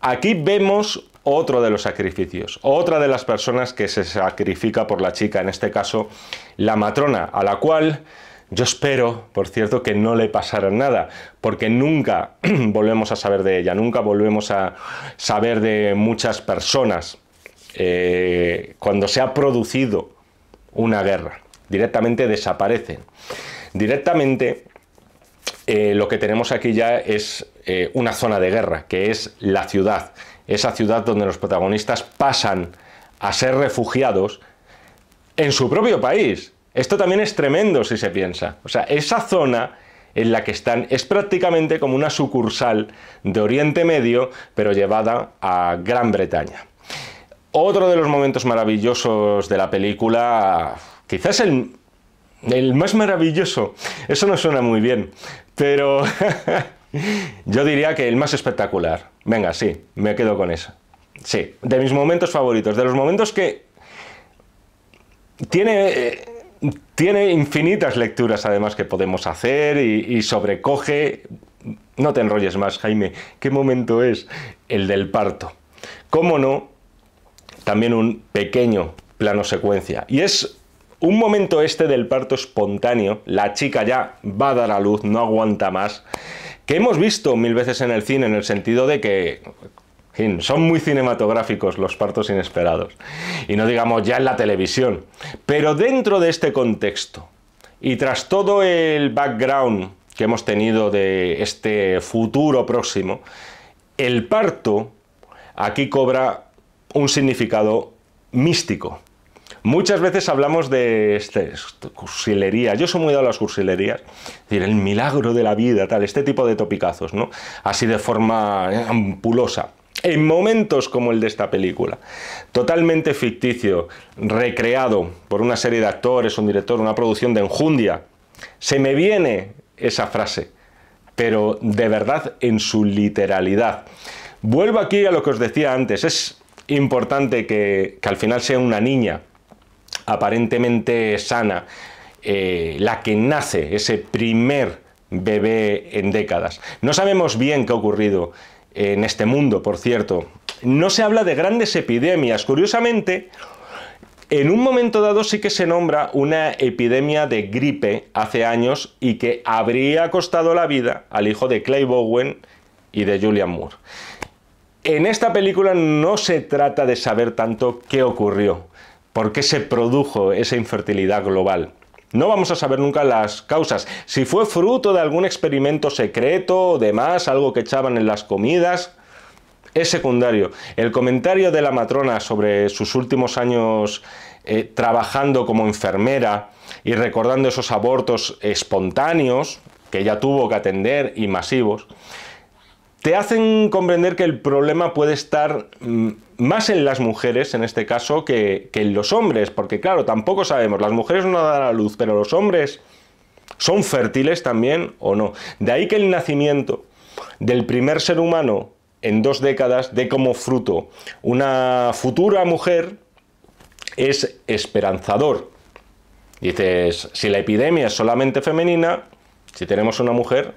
[SPEAKER 1] Aquí vemos otro de los sacrificios, otra de las personas que se sacrifica por la chica, en este caso la matrona, a la cual yo espero, por cierto, que no le pasara nada, porque nunca volvemos a saber de ella, nunca volvemos a saber de muchas personas eh, cuando se ha producido una guerra. Directamente desaparecen. Directamente eh, lo que tenemos aquí ya es eh, una zona de guerra, que es la ciudad. Esa ciudad donde los protagonistas pasan a ser refugiados en su propio país. Esto también es tremendo si se piensa. O sea, esa zona en la que están es prácticamente como una sucursal de Oriente Medio, pero llevada a Gran Bretaña. Otro de los momentos maravillosos de la película, quizás el, más maravilloso, eso no suena muy bien, pero yo diría que el más espectacular. Venga, sí, me quedo con eso. Sí, de mis momentos favoritos, de los momentos que tiene... Eh, tiene infinitas lecturas además que podemos hacer y, sobrecoge... No te enrolles más, Jaime. ¿Qué momento es? El del parto. ¿Cómo no? También un pequeño plano secuencia. Y es un momento este del parto espontáneo. La chica ya va a dar a luz, no aguanta más que hemos visto mil veces en el cine en el sentido de que son muy cinematográficos los partos inesperados. Y no digamos ya en la televisión. Pero dentro de este contexto, y tras todo el background que hemos tenido de este futuro próximo, el parto aquí cobra un significado místico. Muchas veces hablamos de este, cursilería. Yo soy muy dado a las cursilerías. el milagro de la vida, tal, este tipo de topicazos, ¿no? Así de forma ampulosa en momentos como el de esta película, totalmente ficticio, recreado por una serie de actores, un director, una producción de enjundia, se me viene esa frase, pero de verdad en su literalidad. Vuelvo aquí a lo que os decía antes, es importante que, al final sea una niña aparentemente sana, eh, la que nace, ese primer bebé en décadas. No sabemos bien qué ha ocurrido en este mundo, por cierto. No se habla de grandes epidemias. Curiosamente, en un momento dado sí que se nombra una epidemia de gripe hace años y que habría costado la vida al hijo de Clay Bowen y de Julian Moore. En esta película no se trata de saber tanto qué ocurrió, por qué se produjo esa infertilidad global. No vamos a saber nunca las causas. Si fue fruto de algún experimento secreto o demás, algo que echaban en las comidas, es secundario. El comentario de la matrona sobre sus últimos años eh, trabajando como enfermera y recordando esos abortos espontáneos que ella tuvo que atender y masivos, te hacen comprender que el problema puede estar mm, más en las mujeres, en este caso, que, en los hombres, porque claro, tampoco sabemos, las mujeres no dan a luz, pero los hombres son fértiles también o no. De ahí que el nacimiento del primer ser humano en dos décadas de como fruto una futura mujer es esperanzador. Dices, si la epidemia es solamente femenina, si tenemos una mujer,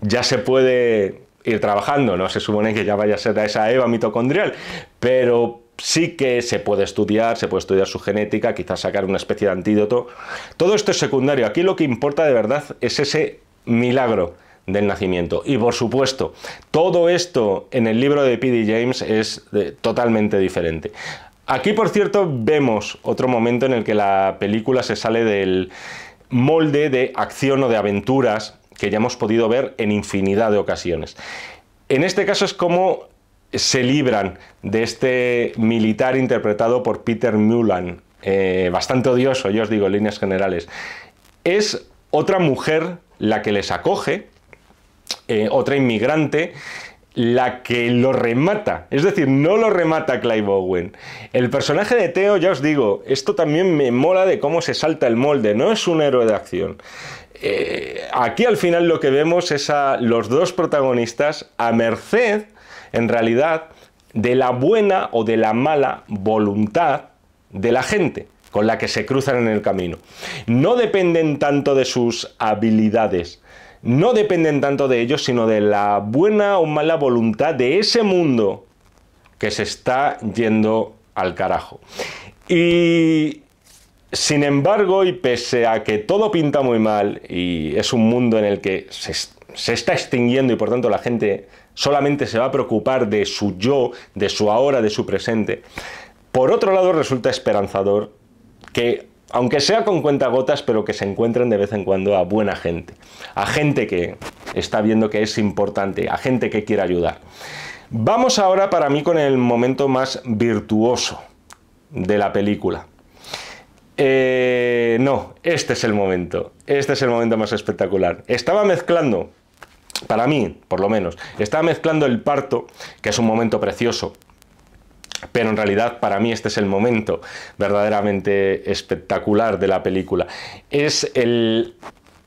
[SPEAKER 1] ya se puede ir trabajando. No se supone que ya vaya a ser a esa EVA mitocondrial, pero sí que se puede estudiar, se puede estudiar su genética, quizás sacar una especie de antídoto. Todo esto es secundario. Aquí lo que importa de verdad es ese milagro del nacimiento. Y por supuesto, todo esto en el libro de P.D. James es totalmente diferente. Aquí, por cierto, vemos otro momento en el que la película se sale del molde de acción o de aventuras que ya hemos podido ver en infinidad de ocasiones. En este caso es como se libran de este militar interpretado por Peter Mulan, eh, bastante odioso, yo os digo, en líneas generales. Es otra mujer la que les acoge, eh, otra inmigrante, la que lo remata. Es decir, no lo remata Clive Owen. El personaje de Teo, ya os digo, esto también me mola de cómo se salta el molde. No es un héroe de acción. Eh, aquí al final lo que vemos es a los dos protagonistas a merced, en realidad, de la buena o de la mala voluntad de la gente con la que se cruzan en el camino. No dependen tanto de sus habilidades, no dependen tanto de ellos, sino de la buena o mala voluntad de ese mundo que se está yendo al carajo. Y sin embargo, y pese a que todo pinta muy mal y es un mundo en el que se, está extinguiendo y por tanto la gente solamente se va a preocupar de su yo, de su ahora, de su presente, por otro lado resulta esperanzador que, aunque sea con cuentagotas, pero que se encuentren de vez en cuando a buena gente, a gente que está viendo que es importante, a gente que quiere ayudar. Vamos ahora para mí con el momento más virtuoso de la película. Eh, no, este es el momento. Este es el momento más espectacular. Estaba mezclando, para mí, por lo menos, estaba mezclando el parto, que es un momento precioso, pero en realidad para mí este es el momento verdaderamente espectacular de la película. Es el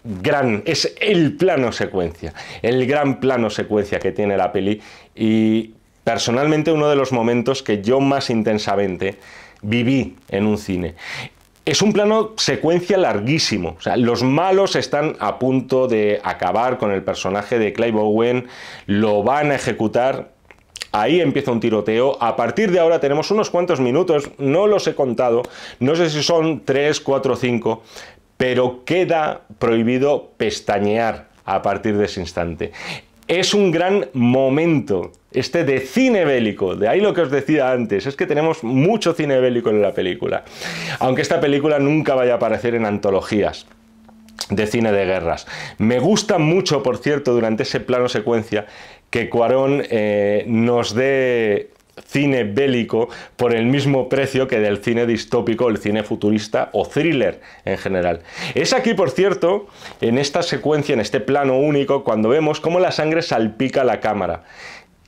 [SPEAKER 1] gran, es el plano secuencia, el gran plano secuencia que tiene la peli y personalmente uno de los momentos que yo más intensamente viví en un cine. Es un plano secuencia larguísimo. O sea, los malos están a punto de acabar con el personaje de Clive Owen, lo van a ejecutar. Ahí empieza un tiroteo. A partir de ahora tenemos unos cuantos minutos, no los he contado, no sé si son 3, 4, 5, pero queda prohibido pestañear a partir de ese instante. Es un gran momento este de cine bélico. De ahí lo que os decía antes, es que tenemos mucho cine bélico en la película. Aunque esta película nunca vaya a aparecer en antologías de cine de guerras. Me gusta mucho, por cierto, durante ese plano secuencia, que Cuarón eh, nos dé cine bélico por el mismo precio que del cine distópico, el cine futurista o thriller en general. Es aquí, por cierto, en esta secuencia, en este plano único, cuando vemos cómo la sangre salpica la cámara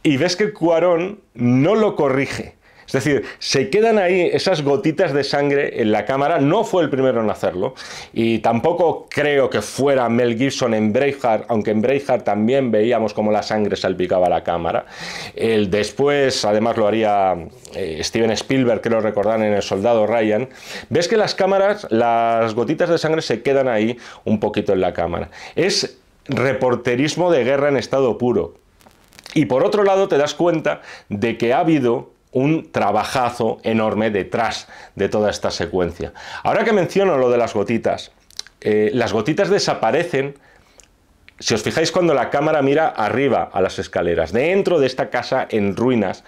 [SPEAKER 1] y ves que Cuarón no lo corrige. Es decir, se quedan ahí esas gotitas de sangre en la cámara. No fue el primero en hacerlo. Y tampoco creo que fuera Mel Gibson en Braveheart, aunque en Braveheart también veíamos como la sangre salpicaba la cámara. El después, además lo haría eh, Steven Spielberg, que lo recordan en El Soldado Ryan. Ves que las cámaras, las gotitas de sangre se quedan ahí un poquito en la cámara. Es reporterismo de guerra en estado puro y por otro lado te das cuenta de que ha habido un trabajazo enorme detrás de toda esta secuencia. Ahora que menciono lo de las gotitas, eh, las gotitas desaparecen si os fijáis cuando la cámara mira arriba a las escaleras, dentro de esta casa en ruinas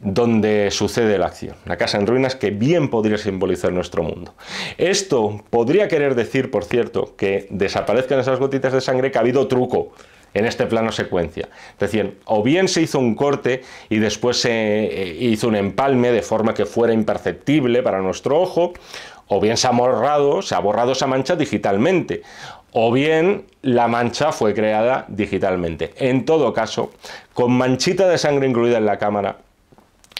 [SPEAKER 1] donde sucede la acción, la casa en ruinas que bien podría simbolizar nuestro mundo. Esto podría querer decir, por cierto, que desaparezcan esas gotitas de sangre, que ha habido truco, en este plano secuencia. Es decir, o bien se hizo un corte y después se eh, hizo un empalme de forma que fuera imperceptible para nuestro ojo, o bien se ha borrado, se ha borrado esa mancha digitalmente, o bien la mancha fue creada digitalmente. En todo caso, con manchita de sangre incluida en la cámara,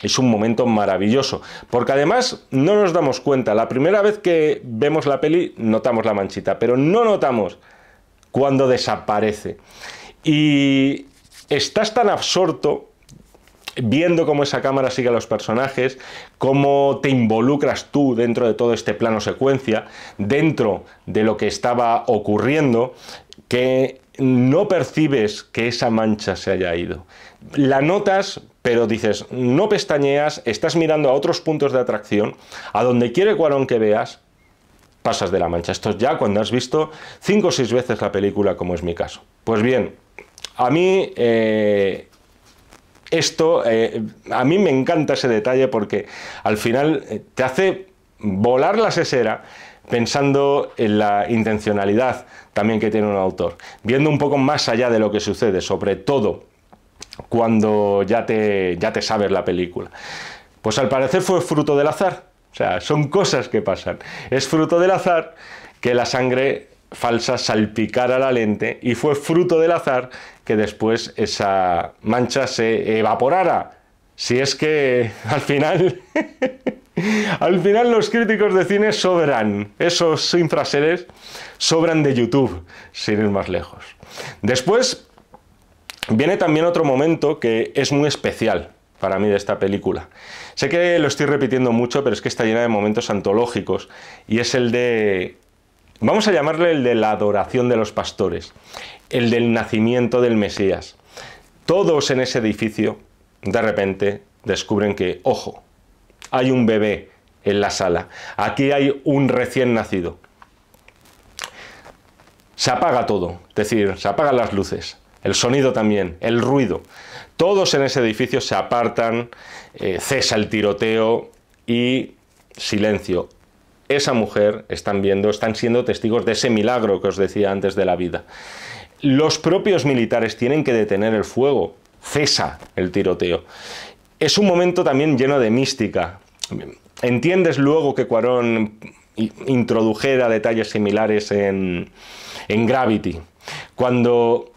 [SPEAKER 1] es un momento maravilloso, porque además no nos damos cuenta, la primera vez que vemos la peli notamos la manchita, pero no notamos cuando desaparece. Y estás tan absorto viendo cómo esa cámara sigue a los personajes, cómo te involucras tú dentro de todo este plano secuencia, dentro de lo que estaba ocurriendo, que no percibes que esa mancha se haya ido. La notas, pero dices, no pestañeas, estás mirando a otros puntos de atracción, a donde quiere Cuarón que veas, pasas de la mancha. Esto es ya cuando has visto cinco o seis veces la película, como es mi caso. Pues bien, a mí eh, esto, eh, a mí me encanta ese detalle porque al final eh, te hace volar la sesera pensando en la intencionalidad también que tiene un autor, viendo un poco más allá de lo que sucede, sobre todo cuando ya te, ya te sabes la película. Pues al parecer fue fruto del azar, o sea, son cosas que pasan. Es fruto del azar que la sangre falsa salpicara la lente y fue fruto del azar que después esa mancha se evaporara. Si es que al final, al final los críticos de cine sobran, esos infraseres sobran de YouTube, sin ir más lejos. Después viene también otro momento que es muy especial para mí de esta película. Sé que lo estoy repitiendo mucho, pero es que está llena de momentos antológicos y es el de Vamos a llamarle el de la adoración de los pastores, el del nacimiento del Mesías. Todos en ese edificio, de repente, descubren que, ojo, hay un bebé en la sala, aquí hay un recién nacido. Se apaga todo, es decir, se apagan las luces, el sonido también, el ruido. Todos en ese edificio se apartan, eh, cesa el tiroteo y silencio, esa mujer están viendo, están siendo testigos de ese milagro que os decía antes de la vida. Los propios militares tienen que detener el fuego, cesa el tiroteo. Es un momento también lleno de mística. Entiendes luego que Cuarón introdujera detalles similares en, en Gravity. Cuando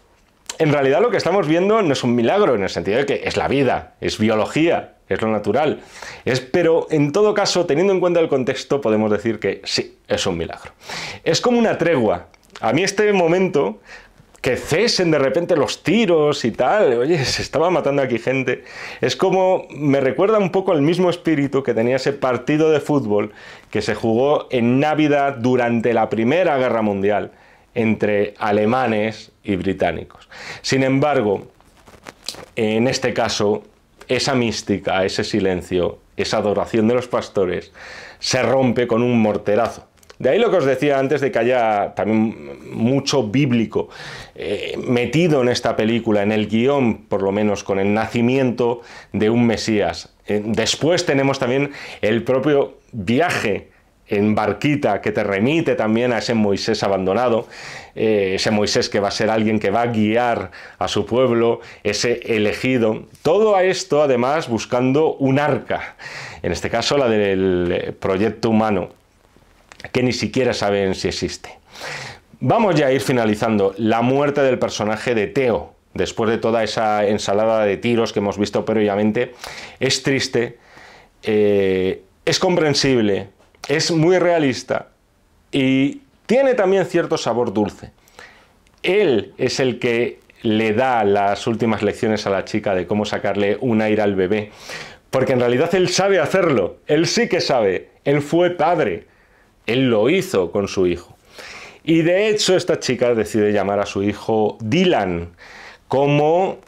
[SPEAKER 1] en realidad lo que estamos viendo no es un milagro, en el sentido de que es la vida, es biología, es lo natural. Es, pero en todo caso, teniendo en cuenta el contexto, podemos decir que sí, es un milagro. Es como una tregua. A mí este momento, que cesen de repente los tiros y tal, oye, se estaba matando aquí gente, es como, me recuerda un poco al mismo espíritu que tenía ese partido de fútbol que se jugó en Navidad durante la Primera Guerra Mundial entre alemanes y británicos. Sin embargo, en este caso, esa mística, ese silencio, esa adoración de los pastores, se rompe con un morterazo. De ahí lo que os decía antes de que haya también mucho bíblico eh, metido en esta película, en el guión, por lo menos, con el nacimiento de un Mesías. Eh, después tenemos también el propio viaje en barquita que te remite también a ese Moisés abandonado, eh, ese Moisés que va a ser alguien que va a guiar a su pueblo, ese elegido. Todo a esto además buscando un arca, en este caso la del proyecto humano, que ni siquiera saben si existe. Vamos ya a ir finalizando la muerte del personaje de Teo. Después de toda esa ensalada de tiros que hemos visto previamente, es triste, eh, es comprensible, es muy realista y tiene también cierto sabor dulce. Él es el que le da las últimas lecciones a la chica de cómo sacarle un aire al bebé. Porque en realidad él sabe hacerlo, él sí que sabe, él fue padre, él lo hizo con su hijo. Y de hecho esta chica decide llamar a su hijo Dylan, como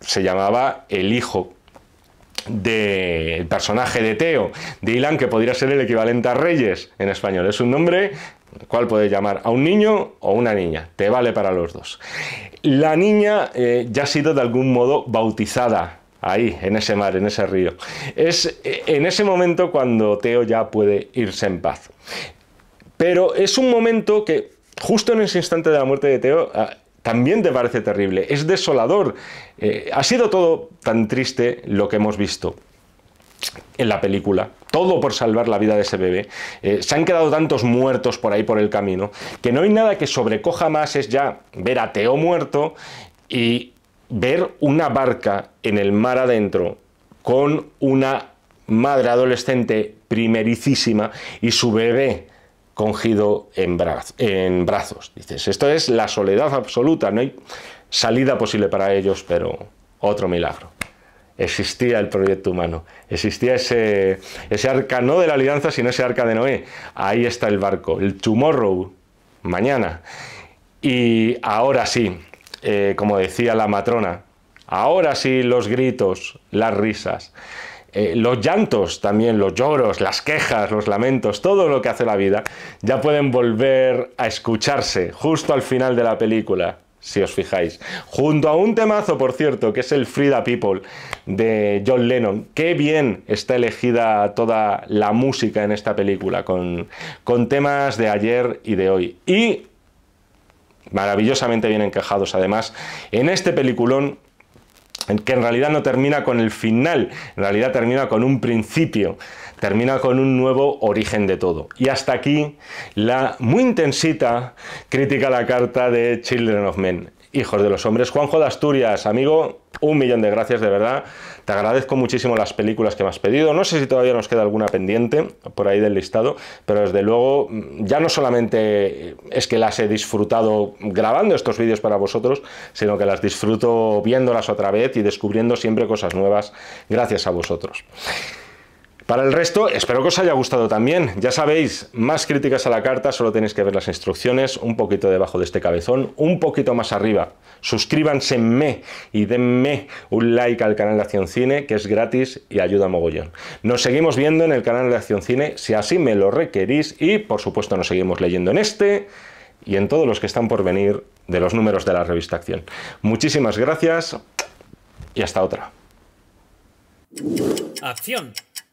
[SPEAKER 1] se llamaba el hijo del personaje de Teo, de que podría ser el equivalente a Reyes en español. Es un nombre cual puede llamar a un niño o una niña. Te vale para los dos. La niña eh, ya ha sido de algún modo bautizada ahí, en ese mar, en ese río. Es eh, en ese momento cuando Teo ya puede irse en paz. Pero es un momento que justo en ese instante de la muerte de Teo ah, también te parece terrible, es desolador. Eh, ha sido todo tan triste lo que hemos visto en la película, todo por salvar la vida de ese bebé. Eh, se han quedado tantos muertos por ahí por el camino, que no hay nada que sobrecoja más, es ya ver a Teo muerto y ver una barca en el mar adentro con una madre adolescente primericísima y su bebé congido en, brazos. Dices, esto es la soledad absoluta, no hay salida posible para ellos, pero otro milagro. Existía el proyecto humano, existía ese, arca, no de la alianza, sino ese arca de Noé. Ahí está el barco, el tomorrow, mañana. Y ahora sí, eh, como decía la matrona, ahora sí los gritos, las risas. Eh, los llantos también, los lloros, las quejas, los lamentos, todo lo que hace la vida, ya pueden volver a escucharse justo al final de la película, si os fijáis. Junto a un temazo, por cierto, que es el Frida People de John Lennon. Qué bien está elegida toda la música en esta película, con, con temas de ayer y de hoy. Y maravillosamente bien encajados además en este peliculón que en realidad no termina con el final, en realidad termina con un principio, termina con un nuevo origen de todo. Y hasta aquí la muy intensita crítica a la carta de Children of Men, Hijos de los Hombres. Juanjo de Asturias, amigo, un millón de gracias de verdad te agradezco muchísimo las películas que me has pedido. No sé si todavía nos queda alguna pendiente por ahí del listado, pero desde luego mm, ya no solamente es que las he disfrutado grabando estos vídeos para vosotros, sino que las disfruto viéndolas otra vez y descubriendo siempre cosas nuevas gracias a vosotros. Para el resto, espero que os haya gustado también. Ya sabéis, más críticas a la carta, solo tenéis que ver las instrucciones, un poquito debajo de este cabezón, un poquito más arriba. Suscríbanse me y denme un like al canal de Acción Cine, que es gratis y ayuda mogollón. Nos seguimos viendo en el canal de Acción Cine, si así me lo requerís, y por supuesto nos seguimos leyendo en este y en todos los que están por venir de los números de la revista Acción. Muchísimas gracias y hasta otra. Acción